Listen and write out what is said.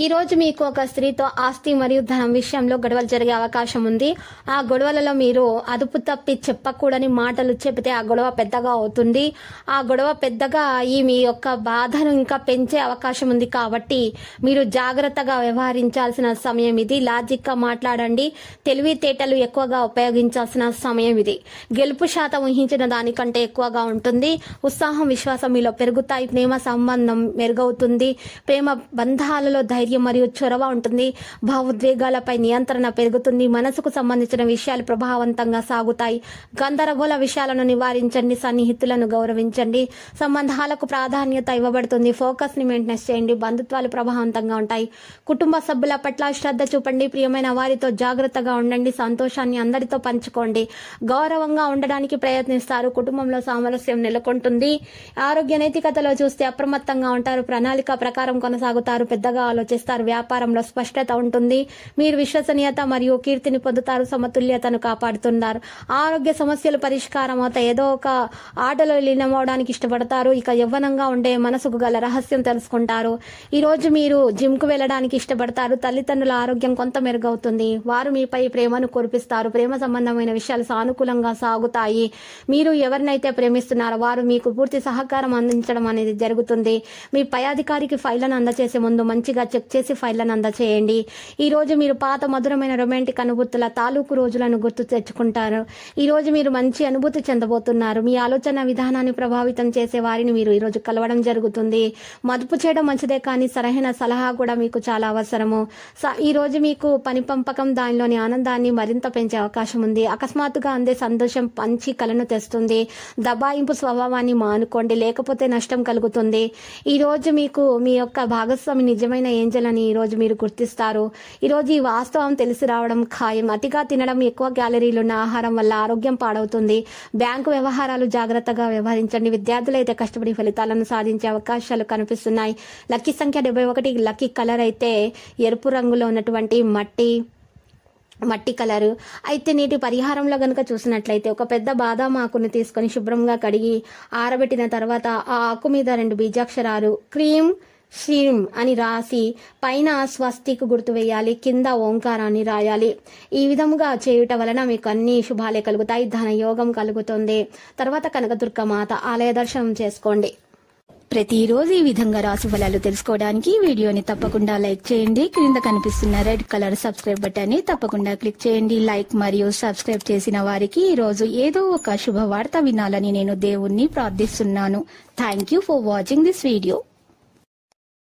ఈ రోజు మీకు ఒక స్త్రీతో ఆస్తి మరియు ధనం విషయంలో గొడవలు జరిగే అవకాశం ఉంది ఆ గొడవలలో మీరు అదుపు తప్పి చెప్పకూడని మాటలు చెబితే ఆ గొడవ పెద్దగా అవుతుంది ఆ గొడవ పెద్దగా ఈ మీ యొక్క బాధను ఇంకా పెంచే అవకాశం ఉంది కాబట్టి మీరు జాగ్రత్తగా వ్యవహరించాల్సిన సమయం ఇది లాజిక్గా మాట్లాడండి తెలివితేటలు ఎక్కువగా ఉపయోగించాల్సిన సమయం ఇది గెలుపు శాతం ఊహించిన దానికంటే ఎక్కువగా ఉంటుంది ఉత్సాహం విశ్వాసం మీలో పెరుగుతాయి ప్రేమ సంబంధం మెరుగవుతుంది ప్రేమ బంధాలలో ధైర్యం ధైర్యం మరియు చొరవ ఉంటుంది భావోద్వేగాలపై నియంత్రణ పెరుగుతుంది మనసుకు సంబంధించిన విషయాలు ప్రభావవంతంగా సాగుతాయి గందరగోళ విషయాలను నివారించండి సన్నిహితులను గౌరవించండి సంబంధాలకు ప్రాధాన్యత ఇవ్వబడుతుంది ఫోకస్ ని మెయింటెనెన్స్ చేయండి బంధుత్వాలు ప్రభావవంతంగా ఉంటాయి కుటుంబ సభ్యుల పట్ల శ్రద్ధ చూపండి ప్రియమైన వారితో జాగ్రత్తగా ఉండండి సంతోషాన్ని అందరితో పంచుకోండి గౌరవంగా ఉండడానికి ప్రయత్నిస్తారు కుటుంబంలో సామరస్యం నెలకొంటుంది ఆరోగ్య నైతికతలో చూస్తే అప్రమత్తంగా ఉంటారు ప్రణాళిక ప్రకారం కొనసాగుతారు పెద్దగా ఆలోచన చేస్తారు వ్యాపారంలో స్పష్టత ఉంటుంది మీరు విశ్వసనీయత మరియు కీర్తిని పొందుతారు సమతుల్యతను కాపాడుతున్నారు ఆరోగ్య సమస్యలు పరిష్కారం అవుతాయి ఏదో ఒక ఆటలో లీనమవడానికి ఇష్టపడతారు ఇక యవ్వనంగా ఉండే మనసుకు గల రహస్యం తెలుసుకుంటారు ఈరోజు మీరు జిమ్కు వెళ్ళడానికి ఇష్టపడతారు తల్లిదండ్రుల ఆరోగ్యం కొంత మెరుగవుతుంది వారు మీపై ప్రేమను కురిపిస్తారు ప్రేమ సంబంధమైన విషయాలు సానుకూలంగా సాగుతాయి మీరు ఎవరినైతే ప్రేమిస్తున్నారో వారు మీకు పూర్తి సహకారం అందించడం అనేది జరుగుతుంది మీ పై అధికారికి ఫైళ్లను అందచేసే ముందు మంచిగా చెక్ చేసి ఫైళ్లను అందచేయండి ఈరోజు మీరు పాత మధురమైన రొమాంటిక్ అనుభూతుల తాలూకు రోజులను గుర్తు తెచ్చుకుంటారు ఈరోజు మీరు మంచి అనుభూతి చెందబోతున్నారు మీ ఆలోచన విధానాన్ని ప్రభావితం చేసే వారిని మీరు ఈరోజు కలవడం జరుగుతుంది మదుపు చేయడం మంచిదే కానీ సరైన సలహా కూడా మీకు చాలా అవసరము ఈరోజు మీకు పని పంపకం దానిలోని ఆనందాన్ని మరింత పెంచే అవకాశం ఉంది అకస్మాత్తుగా అందే సంతోషం మంచి కలను తెస్తుంది దబాయింపు స్వభావాన్ని మానుకోండి లేకపోతే నష్టం కలుగుతుంది ఈరోజు మీకు మీ యొక్క భాగస్వామి నిజమైన ఏం గింజలని ఈరోజు మీరు గుర్తిస్తారు ఈరోజు ఈ వాస్తవం తెలిసి రావడం ఖాయం అతిగా తినడం ఎక్కువ క్యాలరీలు ఉన్న ఆహారం వల్ల ఆరోగ్యం పాడవుతుంది బ్యాంకు వ్యవహారాలు జాగ్రత్తగా వ్యవహరించండి విద్యార్థులైతే కష్టపడి ఫలితాలను సాధించే అవకాశాలు కనిపిస్తున్నాయి లక్కీ సంఖ్య డెబ్బై ఒకటి లక్కీ కలర్ అయితే ఎరుపు రంగులో ఉన్నటువంటి మట్టి మట్టి కలరు అయితే నీటి పరిహారంలో గనక చూసినట్లయితే ఒక పెద్ద బాదాం ఆకును తీసుకొని శుభ్రంగా కడిగి ఆరబెట్టిన తర్వాత ఆ ఆకు మీద రెండు బీజాక్షరాలు క్రీమ్ శ్రీం అని రాసి పైన స్వస్తికి గుర్తు వేయాలి కింద ఓంకారాన్ని రాయాలి ఈ విధముగా చేయుట వలన మీకు అన్ని శుభాలే కలుగుతాయి ధన యోగం కలుగుతుంది తర్వాత కనకదుర్గ మాత ఆలయ దర్శనం చేసుకోండి ప్రతిరోజు ఈ విధంగా రాసి ఫలాలు తెలుసుకోవడానికి వీడియోని తప్పకుండా లైక్ చేయండి క్రింద కనిపిస్తున్న రెడ్ కలర్ సబ్స్క్రైబ్ ని తప్పకుండా క్లిక్ చేయండి లైక్ మరియు సబ్స్క్రైబ్ చేసిన వారికి ఈరోజు ఏదో ఒక శుభవార్త వినాలని నేను దేవుణ్ణి ప్రార్థిస్తున్నాను thank you for watching this video